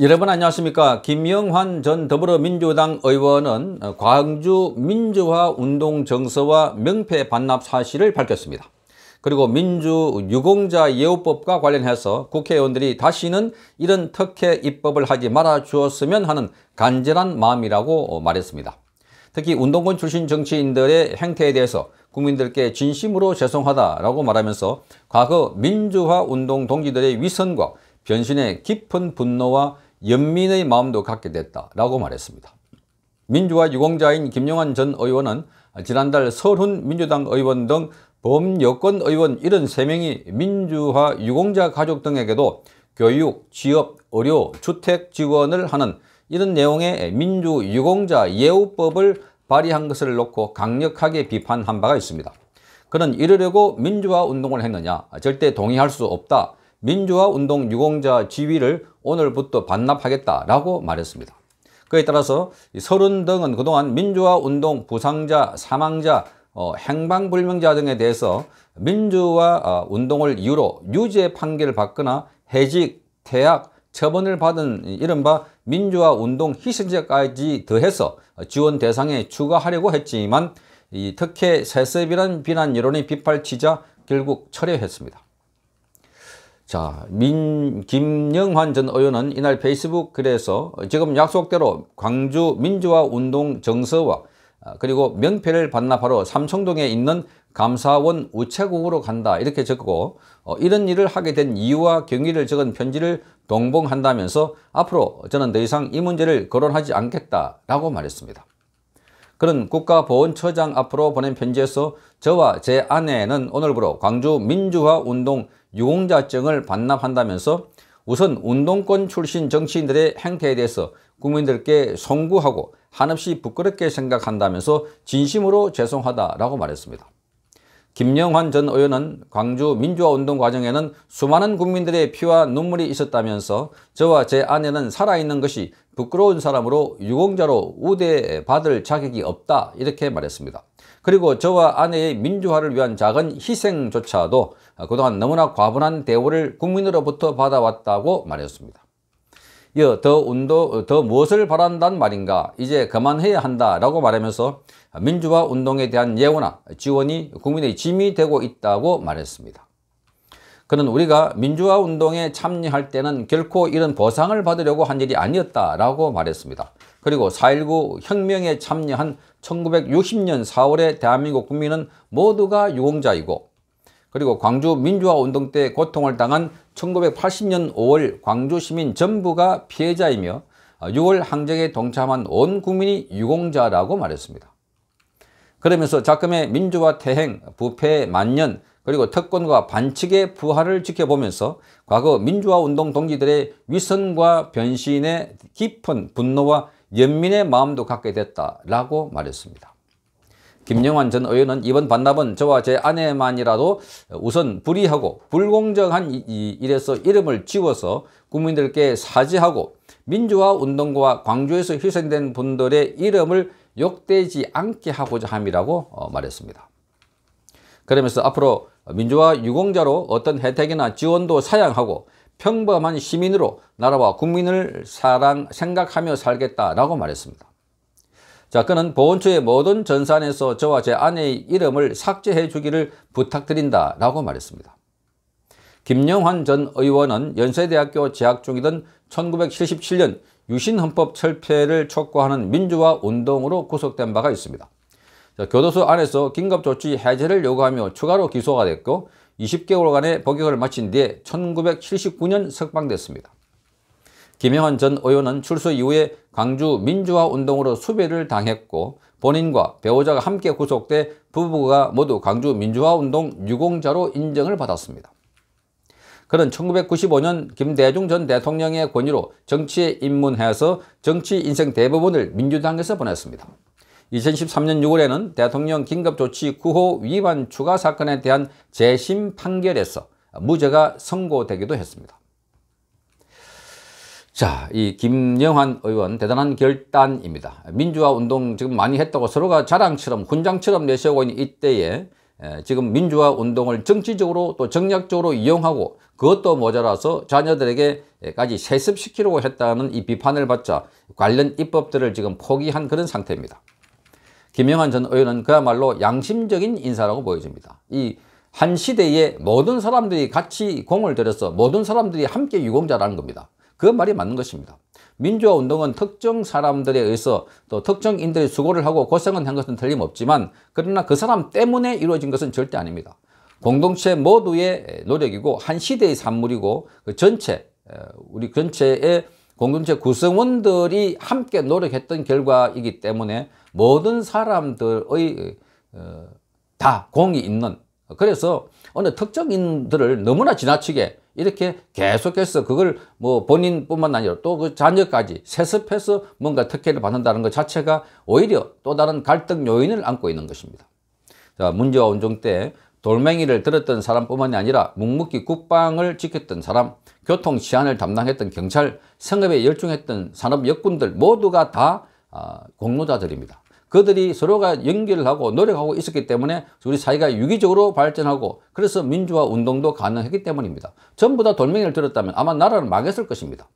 여러분 안녕하십니까 김영환 전 더불어민주당 의원은 광주 민주화운동 정서와 명패 반납 사실을 밝혔습니다. 그리고 민주 유공자 예우법과 관련해서 국회의원들이 다시는 이런 특혜 입법을 하지 말아 주었으면 하는 간절한 마음이라고 말했습니다. 특히 운동권 출신 정치인들의 행태에 대해서 국민들께 진심으로 죄송하다라고 말하면서 과거 민주화 운동 동지들의 위선과 변신의 깊은 분노와 연민의 마음도 갖게 됐다라고 말했습니다. 민주화 유공자인 김영환 전 의원은 지난달 서훈 민주당 의원 등 범여권 의원 73명이 민주화 유공자 가족 등에게도 교육, 취업, 의료, 주택 지원을 하는 이런 내용의 민주유공자 예우법을 발의한 것을 놓고 강력하게 비판한 바가 있습니다. 그는 이러려고 민주화 운동을 했느냐 절대 동의할 수 없다 민주화 운동 유공자 지위를 오늘부터 반납하겠다라고 말했습니다. 그에 따라서 서른 등은 그동안 민주화 운동 부상자, 사망자, 어, 행방불명자 등에 대해서 민주화 어, 운동을 이유로 유죄 판결을 받거나 해직, 퇴학, 처분을 받은 이른바 민주화 운동 희생자까지 더해서 지원 대상에 추가하려고 했지만 이 특혜 세습이란 비난 여론이 비팔치자 결국 철회했습니다. 자, 민, 김영환 전 의원은 이날 페이스북 글에서 지금 약속대로 광주 민주화 운동 정서와 아, 그리고 명패를 반납하러 삼청동에 있는 감사원 우체국으로 간다 이렇게 적고 어, 이런 일을 하게 된 이유와 경위를 적은 편지를 동봉한다면서 앞으로 저는 더 이상 이 문제를 거론하지 않겠다라고 말했습니다. 그는 국가보훈처장 앞으로 보낸 편지에서 저와 제 아내는 오늘부로 광주 민주화운동 유공자증을 반납한다면서 우선 운동권 출신 정치인들의 행태에 대해서 국민들께 송구하고 한없이 부끄럽게 생각한다면서 진심으로 죄송하다라고 말했습니다. 김영환 전 의원은 광주 민주화운동 과정에는 수많은 국민들의 피와 눈물이 있었다면서 저와 제 아내는 살아있는 것이 부끄러운 사람으로 유공자로 우대받을 자격이 없다 이렇게 말했습니다. 그리고 저와 아내의 민주화를 위한 작은 희생조차도 그동안 너무나 과분한 대우를 국민으로부터 받아왔다고 말했습니다. 여더 운동 더 무엇을 바란단 말인가 이제 그만해야 한다라고 말하면서 민주화 운동에 대한 예우나 지원이 국민의 짐이 되고 있다고 말했습니다. 그는 우리가 민주화 운동에 참여할 때는 결코 이런 보상을 받으려고 한 일이 아니었다라고 말했습니다. 그리고 4.19 혁명에 참여한 1960년 4월에 대한민국 국민은 모두가 유공자이고 그리고 광주 민주화 운동 때 고통을 당한 1980년 5월 광주 시민 전부가 피해자이며 6월 어, 항쟁에 동참한 온 국민이 유공자라고 말했습니다. 그러면서 자금의 민주화 태행, 부패 만년, 그리고 특권과 반칙의 부활을 지켜보면서 과거 민주화 운동 동기들의 위선과 변신에 깊은 분노와 연민의 마음도 갖게 됐다라고 말했습니다. 김영환 전 의원은 이번 반납은 저와 제 아내만이라도 우선 불의하고 불공정한 이 일에서 이름을 지워서 국민들께 사죄하고 민주화 운동과 광주에서 희생된 분들의 이름을 욕되지 않게 하고자 함이라고 어, 말했습니다. 그러면서 앞으로 민주화 유공자로 어떤 혜택이나 지원도 사양하고 평범한 시민으로 나라와 국민을 사랑 생각하며 살겠다라고 말했습니다. 자, 그는 보훈처의 모든 전산에서 저와 제 아내의 이름을 삭제해 주기를 부탁드린다 라고 말했습니다. 김영환 전 의원은 연세대학교 재학 중이던 1977년 유신헌법 철폐를 촉구하는 민주화 운동으로 구속된 바가 있습니다. 자, 교도소 안에서 긴급조치 해제를 요구하며 추가로 기소가 됐고 20개월간의 복역을 마친 뒤에 1979년 석방됐습니다. 김영환 전 의원은 출소 이후에 광주 민주화운동으로 수배를 당했고 본인과 배우자가 함께 구속돼 부부가 모두 광주 민주화운동 유공자로 인정을 받았습니다. 그는 1995년 김대중 전 대통령의 권위로 정치에 입문해서 정치 인생 대부분을 민주당에서 보냈습니다. 2013년 6월에는 대통령 긴급조치 9호 위반 추가 사건에 대한 재심 판결에서 무죄가 선고되기도 했습니다. 자, 이 김영환 의원 대단한 결단입니다. 민주화 운동 지금 많이 했다고 서로가 자랑처럼 훈장처럼 내세우고 있는 이때에 지금 민주화 운동을 정치적으로 또 정략적으로 이용하고 그것도 모자라서 자녀들에게까지 세습시키려고 했다는 이 비판을 받자 관련 입법들을 지금 포기한 그런 상태입니다. 김영환 전 의원은 그야말로 양심적인 인사라고 보여집니다. 이 한 시대에 모든 사람들이 같이 공을 들여서 모든 사람들이 함께 유공자라는 겁니다. 그 말이 맞는 것입니다. 민주화 운동은 특정 사람들에 의해서 또 특정인들이 수고를 하고 고생을 한 것은 틀림없지만 그러나 그 사람 때문에 이루어진 것은 절대 아닙니다. 공동체 모두의 노력이고 한 시대의 산물이고 그 전체 우리 전체의 공동체 구성원들이 함께 노력했던 결과이기 때문에 모든 사람들의 어, 다 공이 있는 그래서 어느 특정인들을 너무나 지나치게 이렇게 계속해서 그걸 뭐 본인뿐만 아니라 또 그 자녀까지 세습해서 뭔가 특혜를 받는다는 것 자체가 오히려 또 다른 갈등 요인을 안고 있는 것입니다. 자, 문제와 온종 때 돌멩이를 들었던 사람뿐만이 아니라 묵묵히 국방을 지켰던 사람, 교통 치안을 담당했던 경찰, 생업에 열중했던 산업 역군들 모두가 다 아, 공로자들입니다. 그들이 서로가 연결을 하고 노력하고 있었기 때문에 우리 사회가 유기적으로 발전하고 그래서 민주화 운동도 가능했기 때문입니다. 전부 다 돌멩이를 들었다면 아마 나라를 망했을 것입니다.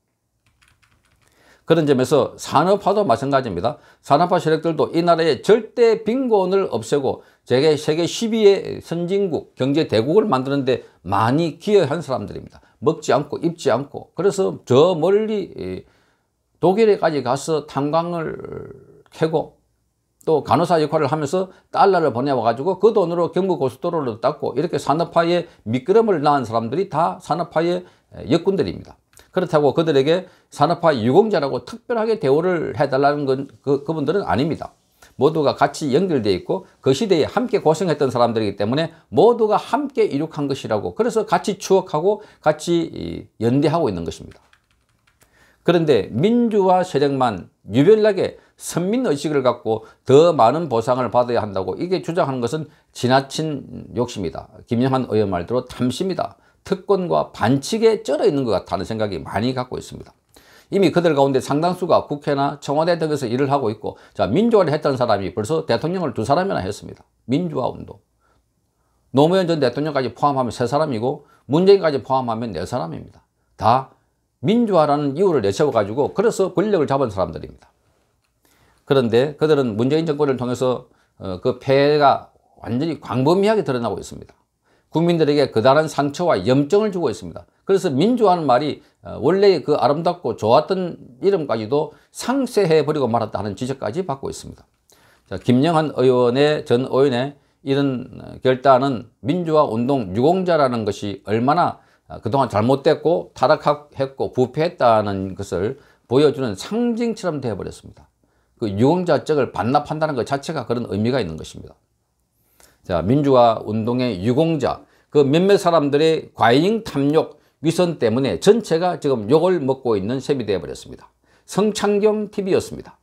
그런 점에서 산업화도 마찬가지입니다. 산업화 세력들도 이 나라의 절대 빈곤을 없애고 세계, 세계 10위의 선진국, 경제 대국을 만드는데 많이 기여한 사람들입니다. 먹지 않고 입지 않고 그래서 저 멀리 독일에까지 가서 탄광을 캐고 또 간호사 역할을 하면서 달러를 보내와가지고 그 돈으로 경부고속도로를 닦고 이렇게 산업화에 미끄럼을 낳은 사람들이 다 산업화의 역군들입니다. 그렇다고 그들에게 산업화 유공자라고 특별하게 대우를 해달라는 건 그, 그분들은 아닙니다. 모두가 같이 연결되어 있고 그 시대에 함께 고생했던 사람들이기 때문에 모두가 함께 이룩한 것이라고 그래서 같이 추억하고 같이 연대하고 있는 것입니다. 그런데 민주화 세력만 유별나게 선민의식을 갖고 더 많은 보상을 받아야 한다고 이게 주장하는 것은 지나친 욕심이다. 김영한 의원 말대로 탐심이다. 특권과 반칙에 쩔어 있는 것 같다는 생각이 많이 갖고 있습니다. 이미 그들 가운데 상당수가 국회나 청와대 등에서 일을 하고 있고 자 민주화를 했던 사람이 벌써 대통령을 두 사람이나 했습니다. 민주화 운동. 노무현 전 대통령까지 포함하면 세 사람이고 문재인까지 포함하면 네 사람입니다. 다 민주화라는 이유를 내세워가지고 그래서 권력을 잡은 사람들입니다. 그런데 그들은 문재인 정권을 통해서 어, 그 폐해가 완전히 광범위하게 드러나고 있습니다. 국민들에게 그다란 상처와 염증을 주고 있습니다. 그래서 민주화는 말이 어, 원래 그 아름답고 좋았던 이름까지도 상쇄해버리고 말았다 하는 지적까지 받고 있습니다. 자, 김영한 의원의 전 의원의 이런 결단은 민주화 운동 유공자라는 것이 얼마나 아, 그동안 잘못됐고 타락했고 부패했다는 것을 보여주는 상징처럼 되어버렸습니다. 그 유공자적을 반납한다는 것 자체가 그런 의미가 있는 것입니다. 자, 민주화 운동의 유공자, 그 몇몇 사람들의 과잉 탐욕, 위선 때문에 전체가 지금 욕을 먹고 있는 셈이 되어버렸습니다. 성창경 TV였습니다.